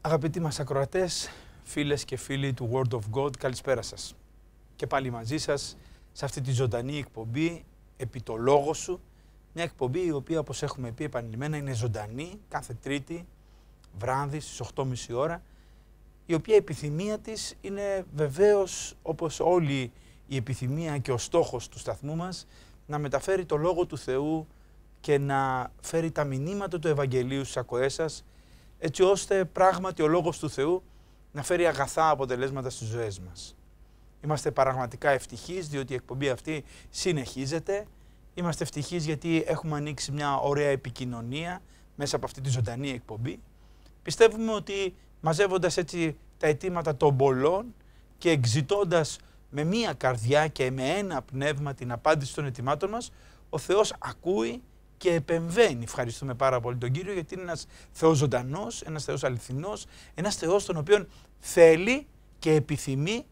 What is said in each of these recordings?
Αγαπητοί μας ακροατές, φίλες και φίλοι του Word of God, καλησπέρα σας. Και πάλι μαζί σας σε αυτή τη ζωντανή εκπομπή «Επί το λόγο σου». Μια εκπομπή η οποία, όπως έχουμε πει επανειλημμένα, είναι ζωντανή κάθε τρίτη βράδυ στις 8.30 ώρα, η οποία επιθυμία της είναι βεβαίως, όπως όλη η επιθυμία και ο στόχος του σταθμού μας, να μεταφέρει το Λόγο του Θεού και να φέρει τα μηνύματα του Ευαγγελίου στις ακοές σας, έτσι ώστε πράγματι ο Λόγος του Θεού να φέρει αγαθά αποτελέσματα στις ζωές μας. Είμαστε πραγματικά ευτυχείς διότι η εκπομπή αυτή συνεχίζεται. Είμαστε ευτυχείς γιατί έχουμε ανοίξει μια ωραία επικοινωνία μέσα από αυτή τη ζωντανή εκπομπή. Πιστεύουμε ότι μαζεύοντας έτσι τα αιτήματα των πολλών και εξητώντας με μία καρδιά και με ένα πνεύμα την απάντηση των αιτημάτων μας, ο Θεός ακούει και επεμβαίνει. Ευχαριστούμε πάρα πολύ τον Κύριο γιατί είναι ένας Θεός ζωντανός, ένας Θεός αληθινός, ένας Θεός τον οποίο θέλει και επιθυμεί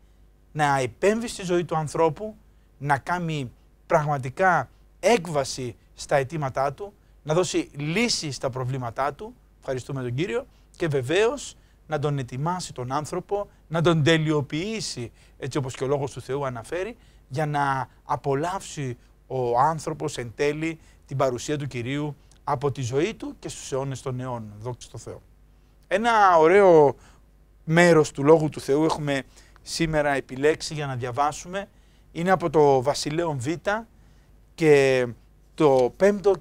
να επέμβει στη ζωή του ανθρώπου, να κάνει πραγματικά έκβαση στα αιτήματά του, να δώσει λύση στα προβλήματά του, ευχαριστούμε τον Κύριο, και βεβαίως να τον ετοιμάσει τον άνθρωπο, να τον τελειοποιήσει, έτσι όπως και ο Λόγος του Θεού αναφέρει, για να απολαύσει ο άνθρωπος εν τέλει την παρουσία του Κυρίου από τη ζωή του και στους αιώνες των αιών. Δόξα στον Θεό. Ένα ωραίο μέρος του Λόγου του Θεού έχουμε σήμερα επιλέξει για να διαβάσουμε. Είναι από το Βασιλέον Β και το πέμπτο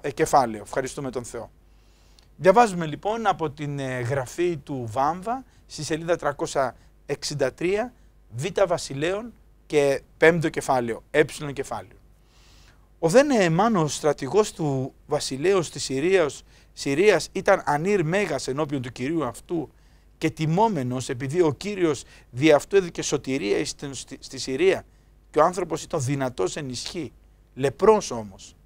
ε, κεφάλαιο. Ευχαριστούμε τον Θεό. Διαβάζουμε λοιπόν από την ε, γραφή του Βάμβα στη σελίδα 363 Β Βασιλέων και πέμπτο κεφάλαιο, ε κεφάλαιο. Ο δε ο στρατηγός του βασιλέως της Συρίας, Συρίας ήταν ανήρ μέγας ενώπιον του Κυρίου αυτού και τιμόμενος επειδή ο Κύριος δι' αυτού έδωκε σωτηρία στη Συρία και ο άνθρωπος ήταν δυνατός εν ισχύ, λεπρός όμως.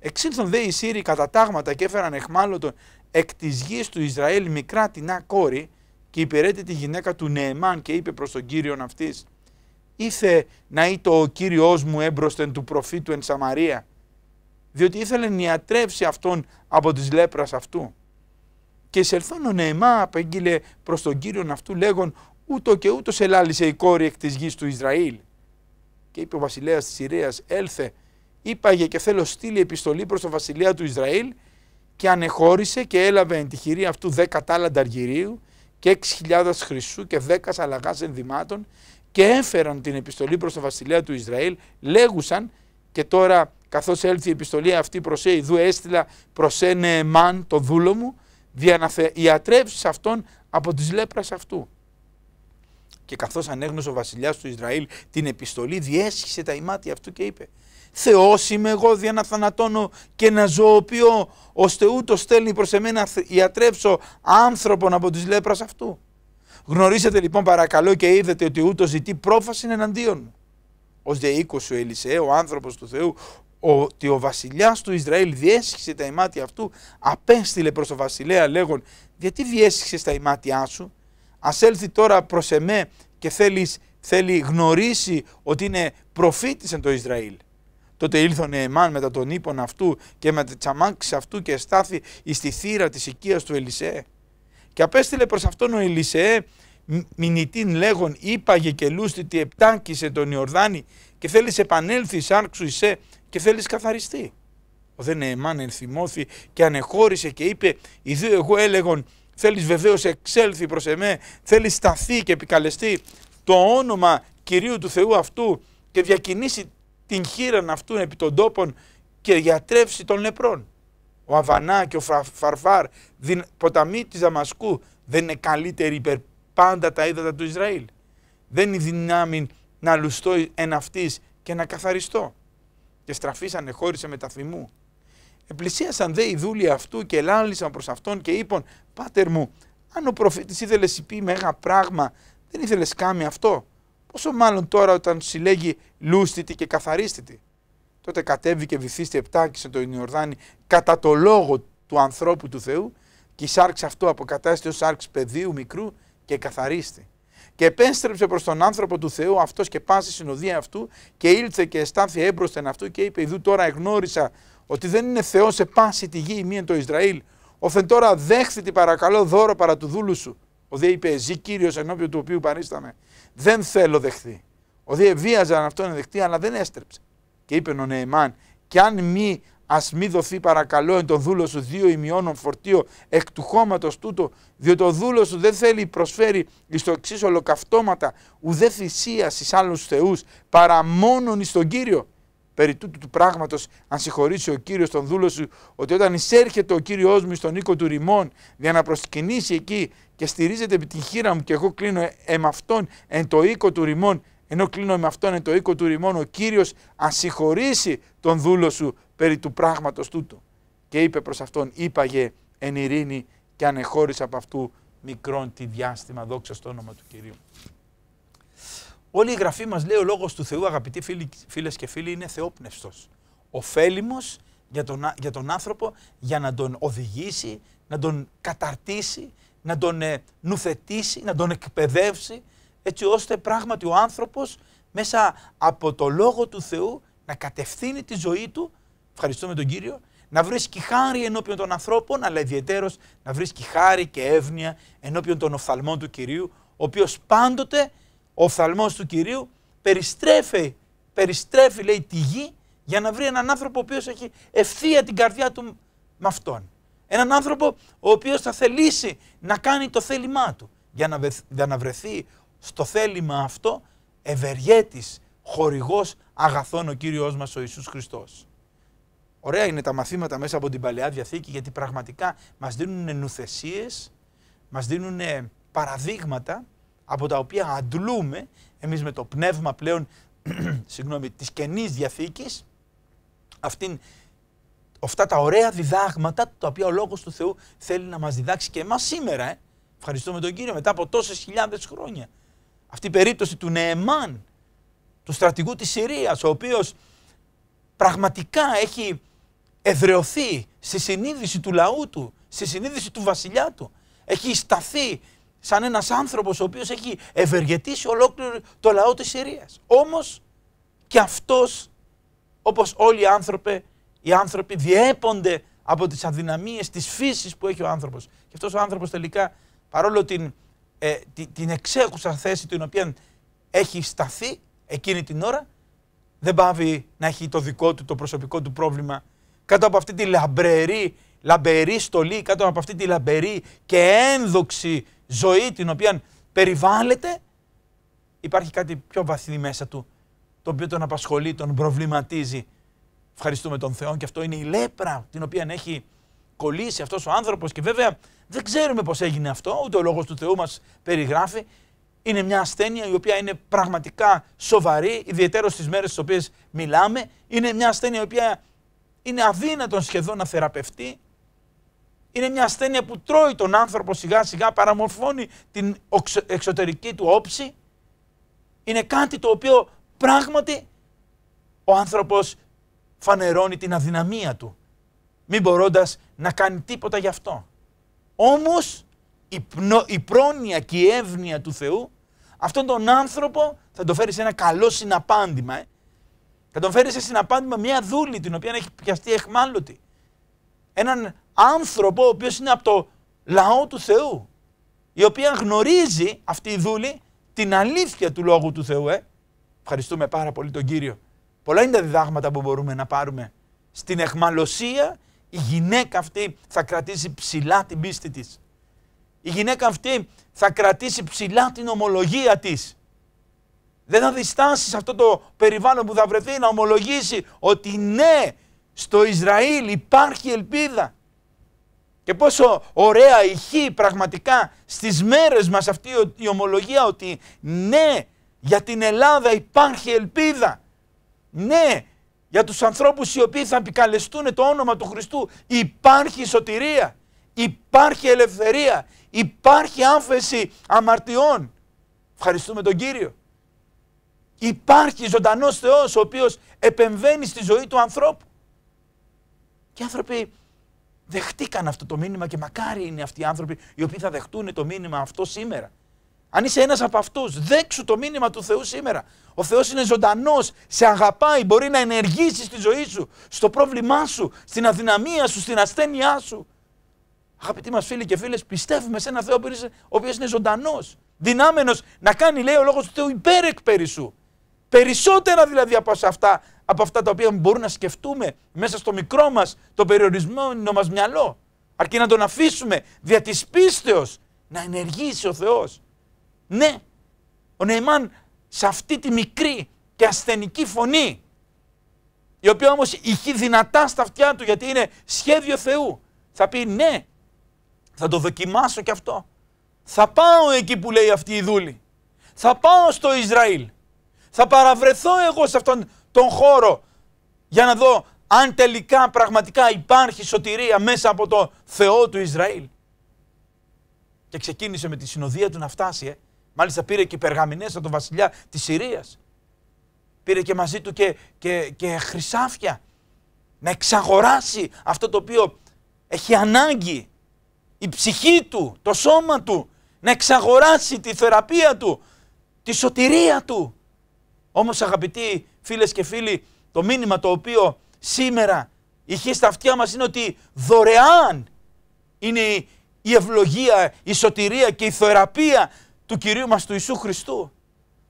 Εξήλθον δε οι Σύριοι κατά τάγματα και έφεραν εχμάλωτον εκ της γης του Ισραήλ μικρά την κόρη και υπηρέτη τη γυναίκα του Νεεμάν και είπε προς τον Κύριον αυτής ήθε να είτε ο Κύριος μου έμπροσθεν του προφήτου εν Σαμαρία, διότι ήθελε να ιατρεύσει αυτόν από τις λέπρας αυτού. Και σε ο Νεεμά απεγγείλε προς τον Κύριον αυτού λέγον ούτω και ούτως ελάλησε η κόρη εκ της γης του Ισραήλ. Και είπε ο βασιλέας της Συρίας έλθε, είπαγε και θέλω στείλει επιστολή προς τον βασιλέα του Ισραήλ και ανεχώρησε και έλαβε εν τη χειρή αυτού δέκα τάλαντα αργυρίου και έξι χιλιάδας χρυσού και δέκα σαλαγάς ενδυμάτων και έφεραν την επιστολή προς τον βασιλιά του Ισραήλ, λέγουσαν και τώρα καθώς έλθει η επιστολή αυτή προς Εϊδού έστειλα προς εμάν ναι, το δούλο μου, να ιατρέψεις αυτόν από τις λέπρας αυτού. Και καθώς ανέγνωσε ο βασιλιάς του Ισραήλ την επιστολή, διέσχισε τα ημάτια αυτού και είπε «Θεός είμαι εγώ δια να θανατώνω και να ζωοποιώ, ώστε ούτως στέλνει προς εμένα ιατρέψω άνθρωπον από τις λέπρας αυτού». Γνωρίσατε λοιπόν παρακαλώ και είδατε ότι ούτως ζητεί πρόφαση εναντίον. Ως δε ο Ελισέ, ο άνθρωπος του Θεού, ότι ο βασιλιάς του Ισραήλ διέσχισε τα ημάτια αυτού, απέστειλε προς τον βασιλέα λέγον: Γιατί διέσχισε τα ημάτια σου, ας έλθει τώρα προς εμέ και θέλεις θέλει γνωρίσει ότι είναι προφήτης εν το Ισραήλ. Τότε ήλθον Εμάν μετά τον ύπον αυτού και με τι τσαμάξη αυτού και στάθη στη θύρα της οικίας του Ελισέ. Και απέστειλε προς αυτόν ο Ελισεέ μηνυτήν λέγον είπαγε και λούστη τι τον Ιορδάνη και θέλεις επανέλθει άρξου και θέλεις καθαριστεί. Ο δε Νεεμάν ναι, ενθυμώθη και ανεχώρησε και είπε οι εγώ έλεγον θέλεις βεβαίως εξέλθει προς εμέ θέλεις σταθεί και επικαλεστεί το όνομα Κυρίου του Θεού αυτού και διακινήσει την χείραν αυτού επί των τόπων και γιατρεύσει των λεπρών ο Αβανά και ο Φαρφάρ, ποταμοί της Δαμασκού, δεν είναι καλύτεροι υπερ πάντα τα ύδατα του Ισραήλ. Δεν είναι δυνάμει να λουστώ εν αυτής και να καθαριστώ. Και στραφήσανε χώρισε με τα θυμού. Επλησίασαν δε οι δούλοι αυτού και ελάλησαν προς αυτόν και είπαν «Πάτερ μου, αν ο προφήτης ήθελες πει μέγα πράγμα, δεν ήθελες κάμει αυτό. Πόσο μάλλον τώρα όταν συλλέγει λούστητη και καθαρίστητη. Τότε κατέβηκε βυθίστη επτάκησε το Ιορδάνη κατά το λόγο του ανθρώπου του Θεού και η σάρξ αυτό αποκατάστηκε ως σάρξ πεδίου μικρού και καθαρίστη. Και επέστρεψε προς τον άνθρωπο του Θεού αυτός και πάση συνοδεία αυτού και ήλθε και εστάθη έμπροσθεν αυτού και είπε «Ειδού τώρα εγνώρισα ότι δεν είναι Θεός σε πάση τη γη ημίεν το Ισραήλ, όθεν τώρα τη παρακαλώ δώρο παρά του δούλου σου». Ο Δία είπε «Ζή Κύριος ενώπιον του οποίου παρίσταμε». Δεν θέλω δεχθεί. Ο δε βίαζαν αυτόν να δεχτεί αλλά δεν έστρεψε. Και είπε ο Νεϊμάν, κι αν μη Ας μη δοθεί παρακαλώ εν τον δούλο σου δύο ημιώνων φορτίο εκ του χώματος τούτο, διότι ο δούλο σου δεν θέλει προσφέρει εις το εξής ολοκαυτώματα ουδέ θυσίας εις άλλους θεούς παρά μόνον εις τον κύριο. Περί τούτου του πράγματος, αν συγχωρήσει ο κύριος τον δούλο σου, ότι όταν εισέρχεται ο κύριος μου στον οίκο του ρημών για να προσκυνήσει εκεί και στηρίζεται επί την χείρα μου και εγώ κλείνω εμ ε, αυτόν εν το οίκο του ρημών, ενώ κλείνω με αυτόν το οίκο του ρημών, ο Κύριος ασυγχωρήσει τον δούλο σου περί του πράγματος τούτου. Και είπε προς αυτόν, είπαγε εν ειρήνη και ανεχώρησε από αυτού μικρόν τη διάστημα, δόξα στο όνομα του Κυρίου. Όλη η γραφή μας λέει ο λόγος του Θεού, αγαπητοί φίλε φίλες και φίλοι, είναι θεόπνευστος. Οφέλιμος για τον, για τον άνθρωπο, για να τον οδηγήσει, να τον καταρτήσει, να τον ε, νουθετήσει, να τον εκπαιδεύσει, έτσι ώστε πράγματι ο άνθρωπος μέσα από το Λόγο του Θεού να κατευθύνει τη ζωή του, ευχαριστούμε τον Κύριο, να βρίσκει χάρη ενώπιον των ανθρώπων, αλλά ιδιαίτερο να βρίσκει χάρη και εύνοια ενώπιον των οφθαλμών του Κυρίου, ο οποίος πάντοτε, ο οφθαλμός του Κυρίου, περιστρέφει, περιστρέφει λέει τη γη για να βρει έναν άνθρωπο ο οποίος έχει ευθεία την καρδιά του με αυτόν. Έναν άνθρωπο ο οποίος θα θελήσει να κάνει το θέλημά του για να βρεθεί στο θέλημα αυτό ευεργέτης, χορηγός αγαθών ο Κύριος μας ο Ιησούς Χριστός. Ωραία είναι τα μαθήματα μέσα από την Παλαιά Διαθήκη γιατί πραγματικά μας δίνουν νουθεσίες, μας δίνουν παραδείγματα από τα οποία αντλούμε εμείς με το πνεύμα πλέον συγγνώμη, της Καινής Διαθήκης αυτήν, αυτά τα ωραία διδάγματα τα οποία ο Λόγος του Θεού θέλει να μας διδάξει και εμάς σήμερα. Ε. Ευχαριστούμε τον Κύριο μετά από τόσες χιλιάδες χρόνια αυτή η περίπτωση του Νεεμάν, του στρατηγού της Συρίας, ο οποίος πραγματικά έχει εδρεωθεί στη συνείδηση του λαού του, στη συνείδηση του βασιλιά του. Έχει σταθεί σαν ένας άνθρωπος ο οποίος έχει ευεργετήσει ολόκληρο το λαό της Συρίας. Όμως και αυτός, όπως όλοι οι άνθρωποι, οι άνθρωποι διέπονται από τις αδυναμίες της φύσης που έχει ο άνθρωπος. Και αυτός ο άνθρωπος τελικά, παρόλο την ε, την, την εξέχουσα θέση την οποία έχει σταθεί εκείνη την ώρα, δεν πάβει να έχει το δικό του, το προσωπικό του πρόβλημα. Κάτω από αυτή τη λαμπερή, λαμπερή στολή, κάτω από αυτή τη λαμπερή και ένδοξη ζωή την οποία περιβάλλεται, υπάρχει κάτι πιο βαθύ μέσα του, το οποίο τον απασχολεί, τον προβληματίζει. Ευχαριστούμε τον Θεό και αυτό είναι η λέπρα την οποία έχει κολλήσει αυτός ο άνθρωπος. Και βέβαια δεν ξέρουμε πώς έγινε αυτό, ούτε ο λόγος του Θεού μας περιγράφει. Είναι μια ασθένεια η οποία είναι πραγματικά σοβαρή, ιδιαίτερα στις μέρες στις οποίες μιλάμε. Είναι μια ασθένεια η οποία είναι αδύνατον σχεδόν να θεραπευτεί. Είναι μια ασθένεια που τρώει τον άνθρωπο σιγά σιγά, παραμορφώνει την εξωτερική του όψη. Είναι κάτι το οποίο πράγματι ο άνθρωπος φανερώνει την αδυναμία του. Μην μπορώντας να κάνει τίποτα γι' αυτό. Όμως η, πνο, η πρόνοια και η εύνοια του Θεού αυτόν τον άνθρωπο θα τον φέρει σε ένα καλό συναπάντημα. Ε. Θα τον φέρει σε συναπάντημα μια δούλη την οποία έχει πιαστεί εχμάλωτη. Έναν άνθρωπο ο οποίος είναι από το λαό του Θεού. Η οποία γνωρίζει αυτή η δούλη την αλήθεια του Λόγου του Θεού. Ε. Ευχαριστούμε πάρα πολύ τον Κύριο. Πολλά είναι τα διδάγματα που μπορούμε να πάρουμε στην εχμαλωσία η γυναίκα αυτή θα κρατήσει ψηλά την πίστη της. Η γυναίκα αυτή θα κρατήσει ψηλά την ομολογία της. Δεν θα διστάσει σε αυτό το περιβάλλον που θα βρεθεί να ομολογήσει ότι ναι, στο Ισραήλ υπάρχει ελπίδα. Και πόσο ωραία ηχεί πραγματικά στις μέρες μας αυτή η ομολογία ότι ναι, για την Ελλάδα υπάρχει ελπίδα. Ναι, για τους ανθρώπους οι οποίοι θα επικαλεστούν το όνομα του Χριστού υπάρχει σωτηρία, υπάρχει ελευθερία, υπάρχει άφεση αμαρτιών. Ευχαριστούμε τον Κύριο. Υπάρχει ζωντανός Θεός ο οποίος επεμβαίνει στη ζωή του ανθρώπου. Και οι άνθρωποι δεχτήκαν αυτό το μήνυμα και μακάρι είναι αυτοί οι άνθρωποι οι οποίοι θα δεχτούν το μήνυμα αυτό σήμερα. Αν είσαι ένας από αυτούς, δέξου το μήνυμα του Θεού σήμερα. Ο Θεός είναι ζωντανός, σε αγαπάει, μπορεί να ενεργήσει στη ζωή σου, στο πρόβλημά σου, στην αδυναμία σου, στην ασθένειά σου. Αγαπητοί μας φίλοι και φίλες, πιστεύουμε σε ένα Θεό ο οποίος είναι ζωντανός, δυνάμενος να κάνει, λέει ο λόγος του Θεού, υπέρ εκ περί σου. Περισσότερα δηλαδή από αυτά, από αυτά τα οποία μπορούμε να σκεφτούμε μέσα στο μικρό μας, το περιορισμένο μας μυαλό. Αρκεί να τον αφήσουμε δια της να ενεργήσει ο Θεός ναι, ο Νεϊμάν σε αυτή τη μικρή και ασθενική φωνή, η οποία όμως ηχεί δυνατά στα αυτιά του γιατί είναι σχέδιο Θεού, θα πει ναι, θα το δοκιμάσω και αυτό. Θα πάω εκεί που λέει αυτή η δούλη. Θα πάω στο Ισραήλ. Θα παραβρεθώ εγώ σε αυτόν τον χώρο για να δω αν τελικά πραγματικά υπάρχει σωτηρία μέσα από το Θεό του Ισραήλ. Και ξεκίνησε με τη συνοδεία του να φτάσει, ε. Μάλιστα πήρε και υπεργαμηνέ από τον βασιλιά της Συρίας. Πήρε και μαζί του και, και, χρυσάφια. Να εξαγοράσει αυτό το οποίο έχει ανάγκη. Η ψυχή του, το σώμα του. Να εξαγοράσει τη θεραπεία του. Τη σωτηρία του. Όμως αγαπητοί φίλες και φίλοι, το μήνυμα το οποίο σήμερα είχε στα αυτιά μας είναι ότι δωρεάν είναι η ευλογία, η σωτηρία και η θεραπεία του Κυρίου μας του Ιησού Χριστού.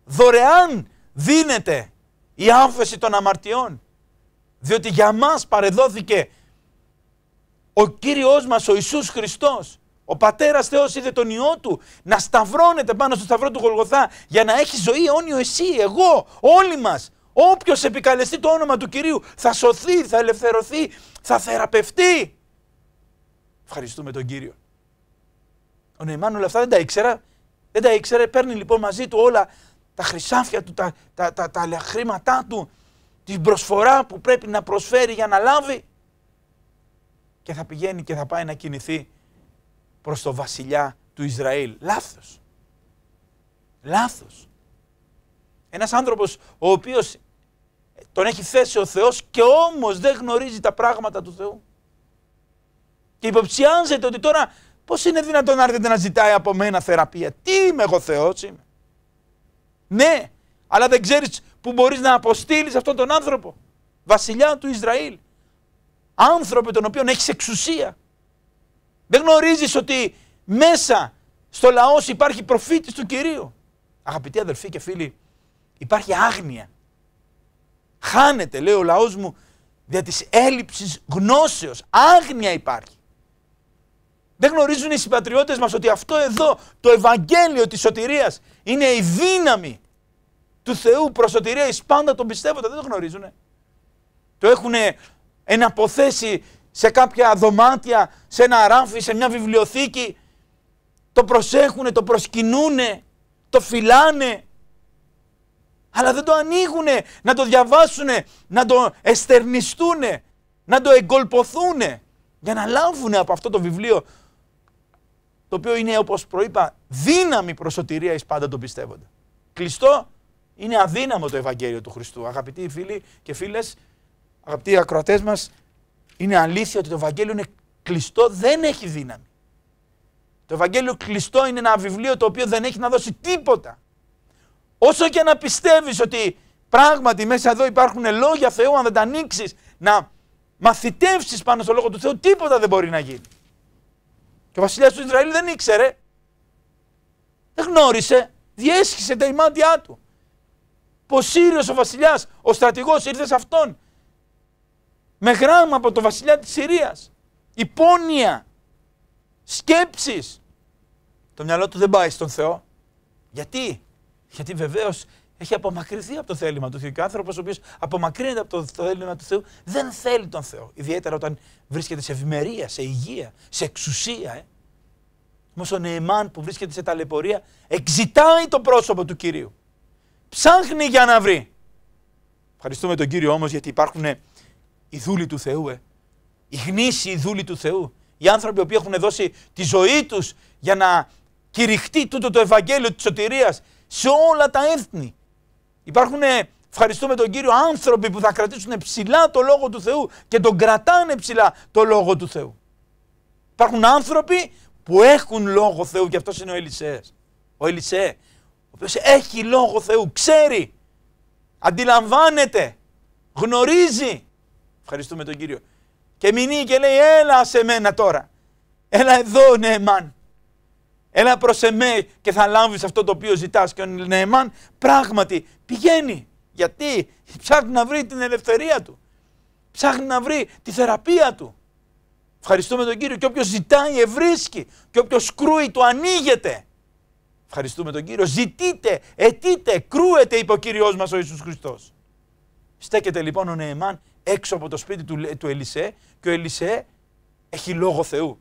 Δωρεάν δίνεται η άφεση των αμαρτιών. Διότι για μας παρεδόθηκε ο Κύριος μας ο Ιησούς Χριστός. Ο Πατέρας Θεός είδε τον Υιό Του να σταυρώνεται πάνω στο σταυρό του Γολγοθά για να έχει ζωή αιώνιο εσύ, εγώ, όλοι μας. Όποιος επικαλεστεί το όνομα του Κυρίου θα σωθεί, θα ελευθερωθεί, θα θεραπευτεί. Ευχαριστούμε τον Κύριο. Ο Νεϊμάν όλα αυτά δεν τα ήξερα. Δεν τα ήξερε, παίρνει λοιπόν μαζί του όλα τα χρυσάφια του, τα, τα, τα, τα χρήματά του, την προσφορά που πρέπει να προσφέρει για να λάβει και θα πηγαίνει και θα πάει να κινηθεί προς το βασιλιά του Ισραήλ. Λάθος. Λάθος. Ένας άνθρωπος ο οποίος τον έχει θέσει ο Θεός και όμως δεν γνωρίζει τα πράγματα του Θεού. Και υποψιάζεται ότι τώρα Πώς είναι δυνατόν να έρθετε να ζητάει από μένα θεραπεία. Τι είμαι εγώ Θεός είμαι. Ναι, αλλά δεν ξέρεις που μπορείς να αποστείλεις αυτόν τον άνθρωπο. Βασιλιά του Ισραήλ. Άνθρωπο τον οποίο έχεις εξουσία. Δεν γνωρίζεις ότι μέσα στο λαός υπάρχει προφήτης του Κυρίου. Αγαπητοί αδελφοί και φίλοι, υπάρχει άγνοια. Χάνεται, λέει ο λαός μου, δια της έλλειψης γνώσεως. Άγνοια υπάρχει. Δεν γνωρίζουν οι συμπατριώτες μας ότι αυτό εδώ, το Ευαγγέλιο της σωτηρίας, είναι η δύναμη του Θεού προς σωτηρία εις πάντα τον πιστεύοντα. Δεν το γνωρίζουν. Το έχουν εναποθέσει σε κάποια δωμάτια, σε ένα ράφι, σε μια βιβλιοθήκη. Το προσέχουνε, το προσκυνούνε, το φυλάνε. Αλλά δεν το ανοίγουν να το διαβάσουν, να το εστερνιστούν, να το εγκολποθούν για να λάβουν από αυτό το βιβλίο το οποίο είναι όπως προείπα δύναμη προσωτηρία εις πάντα τον πιστεύοντα. Κλειστό είναι αδύναμο το Ευαγγέλιο του Χριστού. Αγαπητοί φίλοι και φίλες, αγαπητοί ακροατές μας, είναι αλήθεια ότι το Ευαγγέλιο είναι κλειστό, δεν έχει δύναμη. Το Ευαγγέλιο κλειστό είναι ένα βιβλίο το οποίο δεν έχει να δώσει τίποτα. Όσο και να πιστεύεις ότι πράγματι μέσα εδώ υπάρχουν λόγια Θεού, αν δεν τα ανοίξεις να μαθητεύσεις πάνω στο Λόγο του Θεού, τίποτα δεν μπορεί να γίνει. Και ο βασιλιάς του Ισραήλ δεν ήξερε. Δεν γνώρισε. Διέσχισε τα ημάτια του. Πως ήρθε ο βασιλιάς, ο στρατηγός ήρθε σε αυτόν. Με γράμμα από το βασιλιά της Συρίας. Υπόνοια. Σκέψεις. Το μυαλό του δεν πάει στον Θεό. Γιατί, γιατί βεβαίως έχει απομακρυνθεί από το θέλημα του Θεού. Και ο άνθρωπος ο οποίος απομακρύνεται από το θέλημα του Θεού δεν θέλει τον Θεό. Ιδιαίτερα όταν βρίσκεται σε ευημερία, σε υγεία, σε εξουσία. Ε. Όμως ο Νεεμάν που βρίσκεται σε ταλαιπωρία εξητάει το πρόσωπο του κυρίου. Ψάχνει για να βρει. Ευχαριστούμε τον κύριο όμως γιατί υπάρχουν οι δούλοι του Θεού. Ε. Οι γνήσιοι δούλοι του Θεού. Οι άνθρωποι που έχουν δώσει τη ζωή τους για να κηρυχτεί τούτο το Ευαγγέλιο της Σωτηρίας σε όλα τα έθνη. Υπάρχουν, ευχαριστούμε τον Κύριο, άνθρωποι που θα κρατήσουν ψηλά το Λόγο του Θεού και τον κρατάνε ψηλά το Λόγο του Θεού. Υπάρχουν άνθρωποι που έχουν Λόγο Θεού και αυτός είναι ο Ελισέας. Ο Ελισέ, ο οποίος έχει Λόγο Θεού, ξέρει, αντιλαμβάνεται, γνωρίζει. Ευχαριστούμε τον Κύριο. Και μηνύει και λέει έλα σε μένα τώρα. Έλα εδώ ναι μαν. Έλα προς εμέ και θα λάβεις αυτό το οποίο ζητάς. Και ο Νεεμάν πράγματι πηγαίνει. Γιατί ψάχνει να βρει την ελευθερία του. Ψάχνει να βρει τη θεραπεία του. Ευχαριστούμε τον Κύριο. Και όποιος ζητάει ευρίσκει. Και όποιος κρούει το ανοίγεται. Ευχαριστούμε τον Κύριο. Ζητείτε, αιτείτε, κρούεται, είπε ο Κύριος μας ο Ιησούς Χριστός. Στέκεται λοιπόν ο Νεεμάν έξω από το σπίτι του, του Ελισέ και ο Ελισέ έχει λόγο Θεού.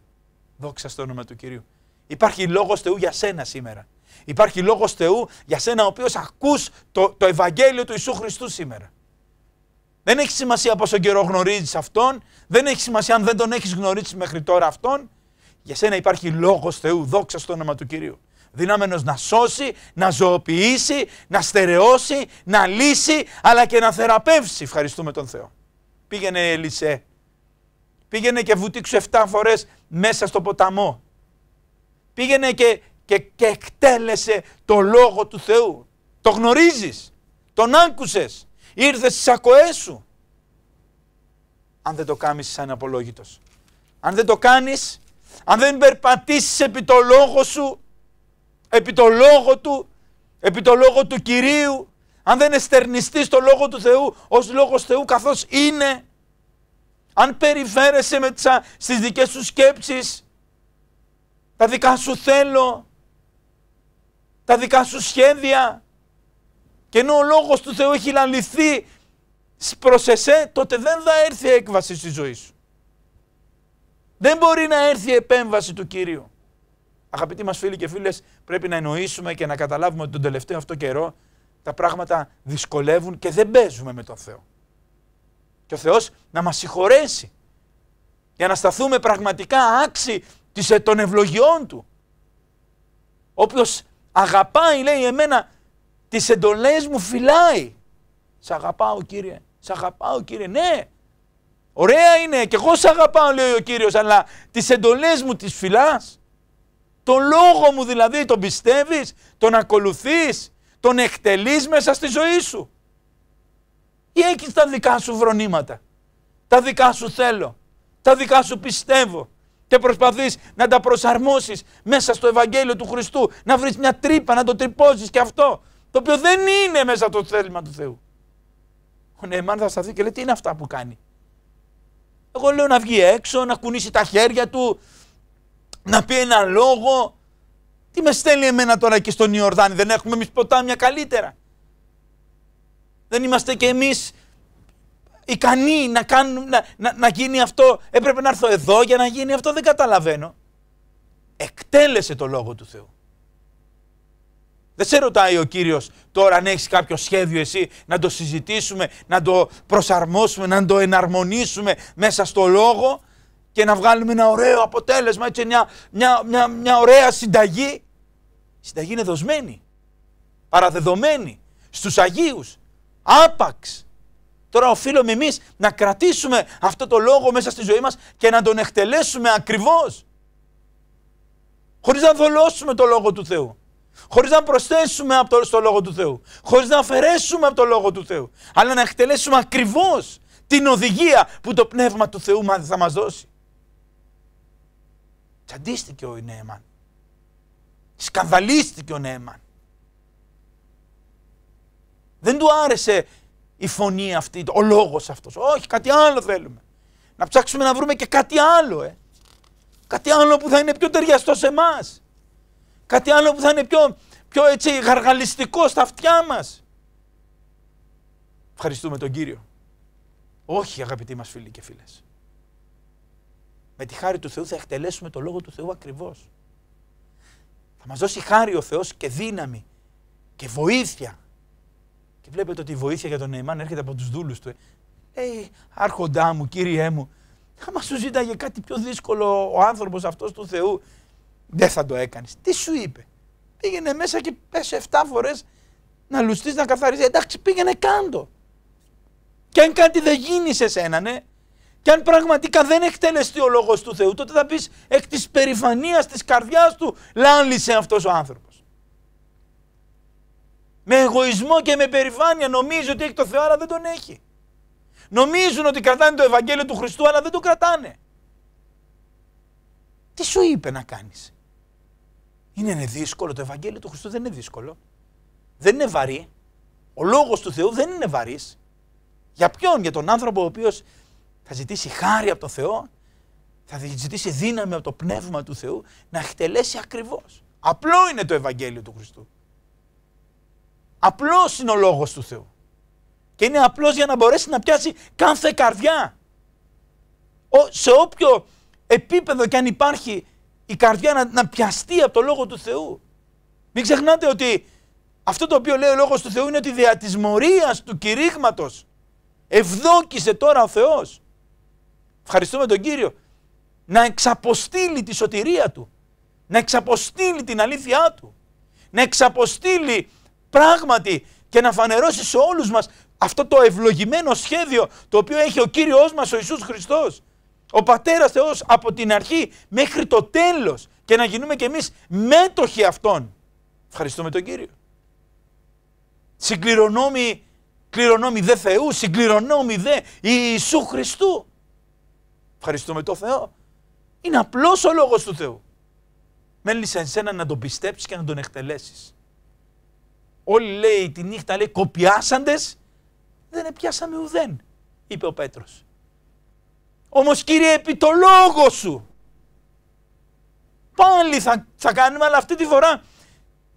Δόξα στο όνομα του Κυρίου. Υπάρχει λόγος Θεού για σένα σήμερα. Υπάρχει λόγος Θεού για σένα ο οποίος ακούς το, το Ευαγγέλιο του Ιησού Χριστού σήμερα. Δεν έχει σημασία πόσο καιρό γνωρίζεις Αυτόν, δεν έχει σημασία αν δεν τον έχεις γνωρίσει μέχρι τώρα Αυτόν. Για σένα υπάρχει λόγος Θεού, δόξα στο όνομα του Κυρίου. Δυνάμενος να σώσει, να ζωοποιήσει, να στερεώσει, να λύσει, αλλά και να θεραπεύσει. Ευχαριστούμε τον Θεό. Πήγαινε Ελισέ. Πήγαινε και βουτήξου 7 φορές μέσα στο ποταμό πήγαινε και, και, εκτέλεσε το Λόγο του Θεού. Το γνωρίζεις, τον άκουσες, ήρθε στις ακοές σου. Αν δεν το κάνεις σαν απολόγητος. Αν δεν το κάνεις, αν δεν περπατήσεις επί το λόγο σου, επί το λόγο του, επί το λόγο του Κυρίου, αν δεν εστερνιστείς το λόγο του Θεού ως λόγος Θεού καθώς είναι, αν περιφέρεσαι με στις δικές σου σκέψεις, τα δικά σου θέλω, τα δικά σου σχέδια. Και ενώ ο λόγος του Θεού έχει λαληθεί προς εσέ, τότε δεν θα έρθει έκβαση στη ζωή σου. Δεν μπορεί να έρθει η επέμβαση του Κύριου. Αγαπητοί μας φίλοι και φίλες, πρέπει να εννοήσουμε και να καταλάβουμε ότι τον τελευταίο αυτό καιρό τα πράγματα δυσκολεύουν και δεν παίζουμε με τον Θεό. Και ο Θεός να μας συγχωρέσει για να σταθούμε πραγματικά άξιοι ε, των ευλογιών του. Όποιος αγαπάει λέει εμένα τις εντολές μου φυλάει. Σ' αγαπάω Κύριε, σ' αγαπάω Κύριε, ναι. Ωραία είναι και εγώ σ' αγαπάω λέει ο Κύριος αλλά τις εντολές μου τις φυλάς. Τον λόγο μου δηλαδή τον πιστεύεις, τον ακολουθείς, τον εκτελείς μέσα στη ζωή σου. Ή έχεις τα δικά σου βρονήματα, τα δικά σου θέλω, τα δικά σου πιστεύω, και προσπαθείς να τα προσαρμόσεις μέσα στο Ευαγγέλιο του Χριστού, να βρεις μια τρύπα, να το τρυπώσεις και αυτό, το οποίο δεν είναι μέσα στο θέλημα του Θεού. Ο νεμάν θα σταθεί και λέει: Τι είναι αυτά που κάνει. Εγώ λέω να βγει έξω, να κουνήσει τα χέρια του, να πει ένα λόγο. Τι με στέλνει εμένα τώρα εκεί στον Ιορδάνη, δεν έχουμε εμείς ποτάμια καλύτερα. Δεν είμαστε και εμείς ικανοί να, να, να, να γίνει αυτό, έπρεπε να έρθω εδώ για να γίνει αυτό, δεν καταλαβαίνω. Εκτέλεσε το Λόγο του Θεού. Δεν σε ρωτάει ο Κύριος τώρα αν έχεις κάποιο σχέδιο εσύ να το συζητήσουμε, να το προσαρμόσουμε, να το εναρμονίσουμε μέσα στο λόγο και να βγάλουμε ένα ωραίο αποτέλεσμα, έτσι μια, μια, μια, μια ωραία συνταγή. Η συνταγή είναι δοσμένη, παραδεδομένη στους Αγίους, άπαξ. Τώρα οφείλουμε εμείς να κρατήσουμε αυτό το λόγο μέσα στη ζωή μας και να τον εκτελέσουμε ακριβώς. Χωρίς να δολώσουμε το λόγο του Θεού. Χωρίς να προσθέσουμε από το, στο λόγο του Θεού. Χωρίς να αφαιρέσουμε από το λόγο του Θεού. Αλλά να εκτελέσουμε ακριβώς την οδηγία που το πνεύμα του Θεού θα μας δώσει. Τσαντίστηκε ο Νέεμαν. Σκανδαλίστηκε ο Νέεμαν. Δεν του άρεσε η φωνή αυτή, ο λόγος αυτός. Όχι, κάτι άλλο θέλουμε. Να ψάξουμε να βρούμε και κάτι άλλο, ε. Κάτι άλλο που θα είναι πιο ταιριαστό σε εμάς. Κάτι άλλο που θα είναι πιο, πιο έτσι γαργαλιστικό στα αυτιά μας. Ευχαριστούμε τον Κύριο. Όχι αγαπητοί μας φίλοι και φίλες. Με τη χάρη του Θεού θα εκτελέσουμε το Λόγο του Θεού ακριβώς. Θα μας δώσει χάρη ο Θεός και δύναμη και βοήθεια και βλέπετε ότι η βοήθεια για τον Νεϊμάν έρχεται από τους δούλους του. Ε, άρχοντά μου, κύριέ μου, άμα σου ζήταγε κάτι πιο δύσκολο ο άνθρωπος αυτός του Θεού, δεν θα το έκανες. Τι σου είπε. Πήγαινε μέσα και πες 7 φορές να λουστείς, να καθαρίζεις. Εντάξει, πήγαινε κάντο. Και αν κάτι δεν γίνει σε σένα, ναι, και αν πραγματικά δεν εκτελεστεί ο λόγος του Θεού, τότε θα πεις, εκ της περηφανίας της καρδιάς του, λάλησε αυτός ο άνθρωπος. Με εγωισμό και με περηφάνεια νομίζει ότι έχει το Θεό, αλλά δεν τον έχει. Νομίζουν ότι κρατάνε το Ευαγγέλιο του Χριστού, αλλά δεν το κρατάνε. Τι σου είπε να κάνεις. Είναι δύσκολο το Ευαγγέλιο του Χριστού, δεν είναι δύσκολο. Δεν είναι βαρύ. Ο λόγος του Θεού δεν είναι βαρύς. Για ποιον, για τον άνθρωπο ο οποίος θα ζητήσει χάρη από τον Θεό, θα ζητήσει δύναμη από το Πνεύμα του Θεού να εκτελέσει ακριβώς. Απλό είναι το Ευαγγέλιο του Χριστού. Απλός είναι ο λόγος του Θεού. Και είναι απλός για να μπορέσει να πιάσει κάθε καρδιά. Ο, σε όποιο επίπεδο και αν υπάρχει η καρδιά να, να πιαστεί από το λόγο του Θεού. Μην ξεχνάτε ότι αυτό το οποίο λέει ο λόγος του Θεού είναι ότι δια της μορίας του κηρύγματος ευδόκησε τώρα ο Θεός. Ευχαριστούμε τον Κύριο. Να εξαποστείλει τη σωτηρία Του. Να εξαποστείλει την αλήθειά Του. Να εξαποστείλει πράγματι και να φανερώσει σε όλους μας αυτό το ευλογημένο σχέδιο το οποίο έχει ο Κύριος μας ο Ιησούς Χριστός. Ο Πατέρας Θεός από την αρχή μέχρι το τέλος και να γίνουμε κι εμείς μέτοχοι αυτών. Ευχαριστούμε τον Κύριο. Συγκληρονόμοι, κληρονόμοι δε Θεού, συγκληρονόμοι δε Ιησού Χριστού. Ευχαριστούμε τον Θεό. Είναι απλός ο λόγος του Θεού. Μένει σε εσένα να τον πιστέψεις και να τον εκτελέσεις. Όλοι λέει τη νύχτα λέει κοπιάσαντες, δεν επιάσαμε ουδέν, είπε ο Πέτρος. Όμως Κύριε επί το λόγο σου, πάλι θα, θα κάνουμε αλλά αυτή τη φορά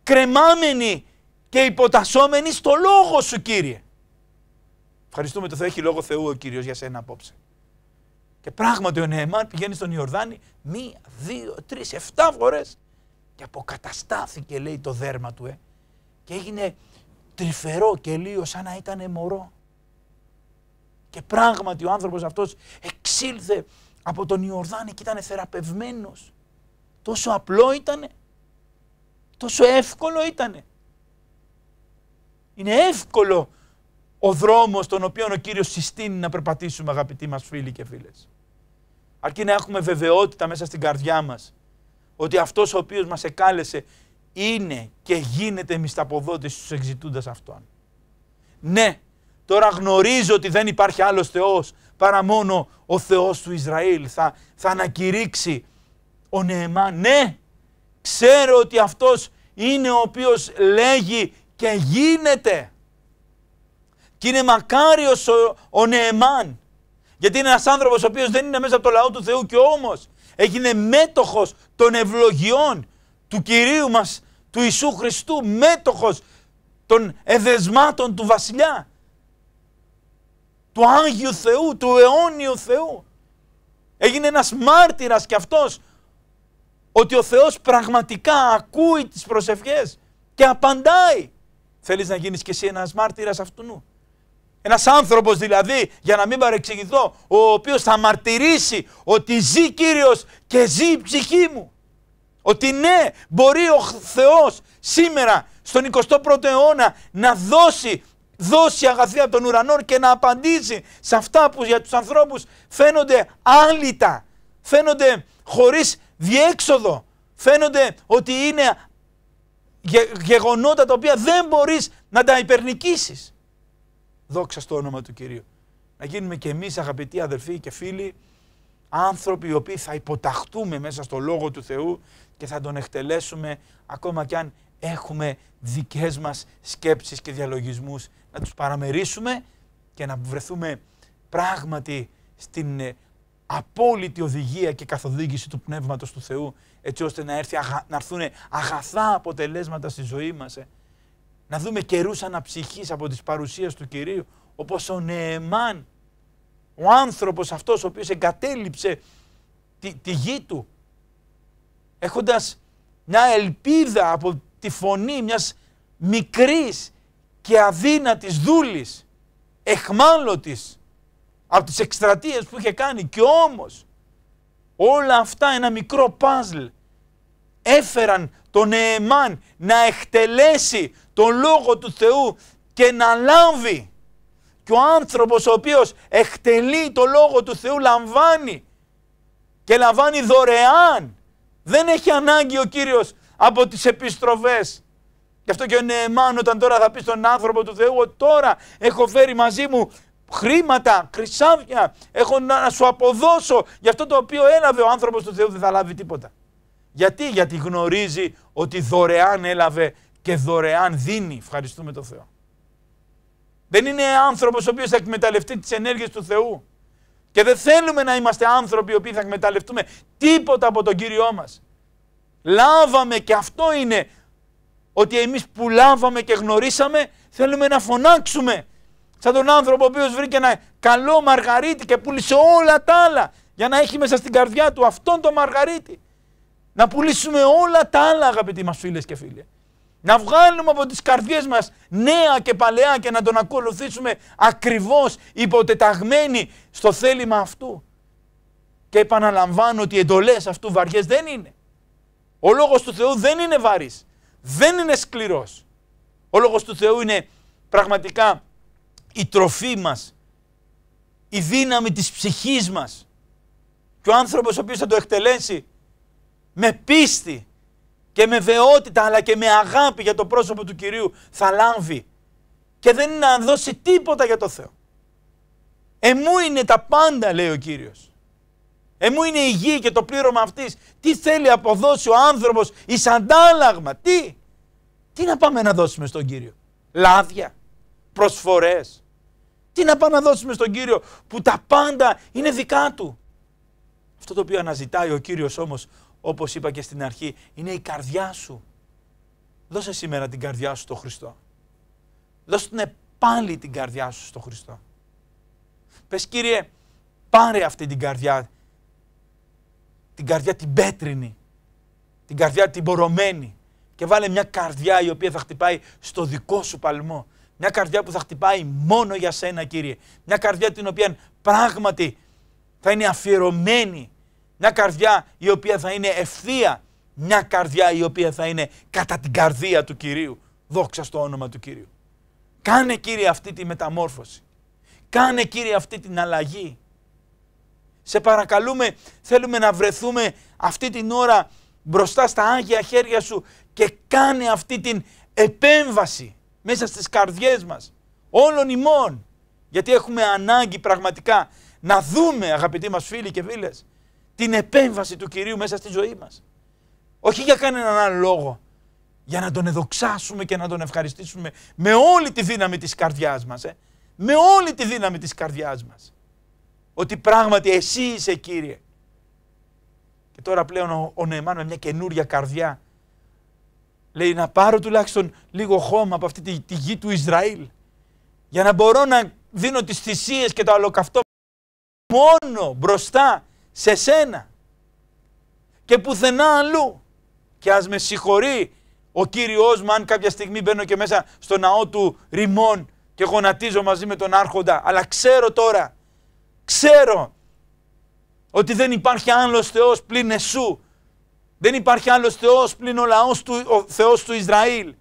κρεμάμενοι και υποτασσόμενοι στο λόγο σου Κύριε. Ευχαριστούμε το Θεό, έχει λόγο Θεού ο Κύριος για σένα απόψε. Και πράγματι ο Νεεμάν πηγαίνει στον Ιορδάνη μία, δύο, τρεις, εφτά φορές και αποκαταστάθηκε λέει το δέρμα του ε και έγινε τρυφερό και λίγο σαν να ήταν μωρό. Και πράγματι ο άνθρωπος αυτός εξήλθε από τον Ιορδάνη και ήταν θεραπευμένος. Τόσο απλό ήταν, τόσο εύκολο ήταν. Είναι εύκολο ο δρόμος τον οποίο ο Κύριος συστήνει να περπατήσουμε αγαπητοί μας φίλοι και φίλες. Αρκεί να έχουμε βεβαιότητα μέσα στην καρδιά μας ότι αυτός ο οποίος μας εκάλεσε είναι και γίνεται μισταποδότης στους εξητούντας αυτών. Ναι, τώρα γνωρίζω ότι δεν υπάρχει άλλος Θεός παρά μόνο ο Θεός του Ισραήλ. Θα, θα ανακηρύξει ο Νεεμά. Ναι, ξέρω ότι αυτός είναι ο οποίος λέγει και γίνεται. Και είναι μακάριος ο, ο Νεεμάν. Γιατί είναι ένας άνθρωπος ο οποίος δεν είναι μέσα από το λαό του Θεού και όμως έγινε μέτοχος των ευλογιών του Κυρίου μας του Ιησού Χριστού, μέτοχος των εδεσμάτων του βασιλιά, του Άγιου Θεού, του αιώνιου Θεού. Έγινε ένας μάρτυρας κι αυτός ότι ο Θεός πραγματικά ακούει τις προσευχές και απαντάει. Θέλεις να γίνεις κι εσύ ένας μάρτυρας αυτού Ένας άνθρωπος δηλαδή, για να μην παρεξηγηθώ, ο οποίος θα μαρτυρήσει ότι ζει Κύριος και ζει η ψυχή μου. Ότι ναι, μπορεί ο Θεός σήμερα στον 21ο αιώνα να δώσει δώσει αγαθία τον ουρανών και να απαντήσει σε αυτά που για τους ανθρώπους φαίνονται άλυτα, φαίνονται χωρίς διέξοδο, φαίνονται ότι είναι γεγονότα τα οποία δεν μπορείς να τα υπερνικήσεις. Δόξα στο όνομα του Κυρίου. Να γίνουμε και εμείς αγαπητοί αδελφοί και φίλοι, άνθρωποι οι οποίοι θα υποταχτούμε μέσα στο Λόγο του Θεού, και θα τον εκτελέσουμε ακόμα κι αν έχουμε δικές μας σκέψεις και διαλογισμούς να τους παραμερίσουμε και να βρεθούμε πράγματι στην ε, απόλυτη οδηγία και καθοδήγηση του Πνεύματος του Θεού έτσι ώστε να, έρθει, να έρθουν αγαθά αποτελέσματα στη ζωή μας. Ε. Να δούμε καιρούς αναψυχής από τις παρουσίες του Κυρίου όπως ο Νεεμάν, ο άνθρωπος αυτός ο οποίος εγκατέλειψε τη, τη γη του έχοντας μια ελπίδα από τη φωνή μιας μικρής και αδύνατης δούλης, εχμάλωτης, από τις εκστρατείες που είχε κάνει και όμως όλα αυτά ένα μικρό παζλ έφεραν τον Εεμάν να εκτελέσει τον Λόγο του Θεού και να λάβει και ο άνθρωπος ο οποίος εκτελεί τον Λόγο του Θεού λαμβάνει και λαμβάνει δωρεάν δεν έχει ανάγκη ο Κύριος από τις επιστροφές. Γι' αυτό και ο Νεεμάν όταν τώρα θα πει στον άνθρωπο του Θεού ότι τώρα έχω φέρει μαζί μου χρήματα, χρυσάβια, έχω να σου αποδώσω. Γι' αυτό το οποίο έλαβε ο άνθρωπος του Θεού δεν θα λάβει τίποτα. Γιατί, γιατί γνωρίζει ότι δωρεάν έλαβε και δωρεάν δίνει. Ευχαριστούμε τον Θεό. Δεν είναι άνθρωπος ο οποίος θα εκμεταλλευτεί τις ενέργειες του Θεού. Και δεν θέλουμε να είμαστε άνθρωποι οι οποίοι θα εκμεταλλευτούμε τίποτα από τον Κύριό μας. Λάβαμε και αυτό είναι ότι εμείς που λάβαμε και γνωρίσαμε θέλουμε να φωνάξουμε σαν τον άνθρωπο ο οποίος βρήκε ένα καλό μαργαρίτη και πούλησε όλα τα άλλα για να έχει μέσα στην καρδιά του αυτόν τον μαργαρίτη. Να πουλήσουμε όλα τα άλλα αγαπητοί μας φίλες και φίλοι να βγάλουμε από τις καρδιές μας νέα και παλαιά και να τον ακολουθήσουμε ακριβώς υποτεταγμένοι στο θέλημα αυτού. Και επαναλαμβάνω ότι οι εντολές αυτού βαριές δεν είναι. Ο λόγος του Θεού δεν είναι βαρύς, δεν είναι σκληρός. Ο λόγος του Θεού είναι πραγματικά η τροφή μας, η δύναμη της ψυχής μας. Και ο άνθρωπος ο οποίος θα το εκτελέσει με πίστη και με βεότητα αλλά και με αγάπη για το πρόσωπο του Κυρίου θα λάμβει και δεν είναι να δώσει τίποτα για το Θεό. Εμού είναι τα πάντα λέει ο Κύριος. Εμού είναι η γη και το πλήρωμα αυτής. Τι θέλει αποδώσει ο άνθρωπος εις αντάλλαγμα. Τι. Τι να πάμε να δώσουμε στον Κύριο. Λάδια. Προσφορές. Τι να πάμε να δώσουμε στον Κύριο που τα πάντα είναι δικά του. Αυτό το οποίο αναζητάει ο Κύριος όμως όπως είπα και στην αρχή, είναι η καρδιά σου. Δώσε σήμερα την καρδιά σου στο Χριστό. Δώσε την πάλι την καρδιά σου στο Χριστό. Πες Κύριε, πάρε αυτή την καρδιά, την καρδιά την πέτρινη, την καρδιά την πορωμένη και βάλε μια καρδιά η οποία θα χτυπάει στο δικό σου παλμό. Μια καρδιά που θα χτυπάει μόνο για σένα Κύριε. Μια καρδιά την οποία πράγματι θα είναι αφιερωμένη μια καρδιά η οποία θα είναι ευθεία. Μια καρδιά η οποία θα είναι κατά την καρδία του Κυρίου. Δόξα στο όνομα του Κυρίου. Κάνε Κύριε αυτή τη μεταμόρφωση. Κάνε Κύριε αυτή την αλλαγή. Σε παρακαλούμε, θέλουμε να βρεθούμε αυτή την ώρα μπροστά στα Άγια χέρια Σου και κάνε αυτή την επέμβαση μέσα στις καρδιές μας, όλων ημών. Γιατί έχουμε ανάγκη πραγματικά να δούμε αγαπητοί μας φίλοι και φίλες την επέμβαση του Κυρίου μέσα στη ζωή μας. Όχι για κανέναν άλλο λόγο. Για να τον εδοξάσουμε και να τον ευχαριστήσουμε με όλη τη δύναμη της καρδιάς μας. Ε. Με όλη τη δύναμη της καρδιάς μας. Ότι πράγματι εσύ είσαι Κύριε. Και τώρα πλέον ο, ο με μια καινούρια καρδιά λέει να πάρω τουλάχιστον λίγο χώμα από αυτή τη, τη γη του Ισραήλ για να μπορώ να δίνω τις θυσίες και το αλοκαυτό μόνο μπροστά σε σένα και πουθενά αλλού. Και ας με συγχωρεί ο Κύριος μου αν κάποια στιγμή μπαίνω και μέσα στο ναό του Ρημών και γονατίζω μαζί με τον Άρχοντα. Αλλά ξέρω τώρα, ξέρω ότι δεν υπάρχει άλλος Θεός πλην εσού. Δεν υπάρχει άλλος Θεός πλην ο λαός του, ο Θεός του Ισραήλ.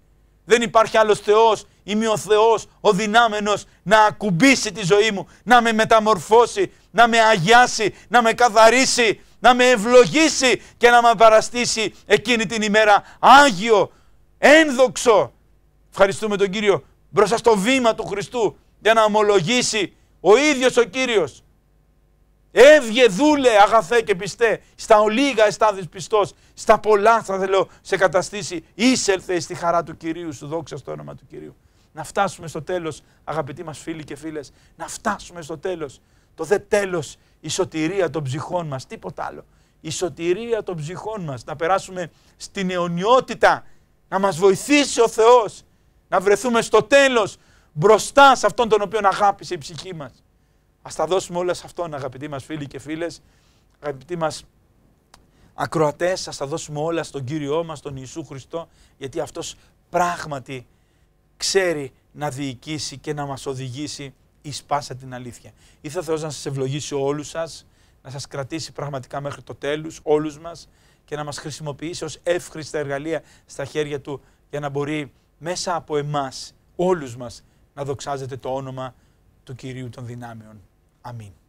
Δεν υπάρχει άλλος Θεός, είμαι ο Θεός, ο δυνάμενος να ακουμπήσει τη ζωή μου, να με μεταμορφώσει, να με αγιάσει, να με καθαρίσει, να με ευλογήσει και να με παραστήσει εκείνη την ημέρα άγιο, ένδοξο. Ευχαριστούμε τον Κύριο μπροστά στο βήμα του Χριστού για να ομολογήσει ο ίδιος ο Κύριος. Έβγε δούλε αγαθέ και πιστέ, στα ολίγα εστάδεις πιστός, στα πολλά θα θέλω σε καταστήσει, είσαι στη χαρά του Κυρίου, σου δόξα στο όνομα του Κυρίου. Να φτάσουμε στο τέλος αγαπητοί μας φίλοι και φίλες, να φτάσουμε στο τέλος το δε τέλος η σωτηρία των ψυχών μας, τίποτα άλλο. Η σωτηρία των ψυχών μας, να περάσουμε στην αιωνιότητα, να μας βοηθήσει ο Θεός, να βρεθούμε στο τέλος μπροστά σε αυτόν τον οποίο αγάπησε η ψυχή μας. Ας τα δώσουμε όλα σε αυτόν αγαπητοί μας φίλοι και φίλες, αγαπητοί μας ακροατές, ας τα δώσουμε όλα στον Κύριό μας, τον Ιησού Χριστό, γιατί αυτός πράγματι ξέρει να διοικήσει και να μας οδηγήσει εισπάσα την αλήθεια. Ήθελα Θεός να σας ευλογήσει όλους σας, να σας κρατήσει πραγματικά μέχρι το τέλος, όλους μας, και να μας χρησιμοποιήσει ως εύχρηστα εργαλεία στα χέρια Του, για να μπορεί μέσα από εμάς, όλους μας, να δοξάζεται το όνομα του Κυρίου των Δυνάμεων. Αμήν.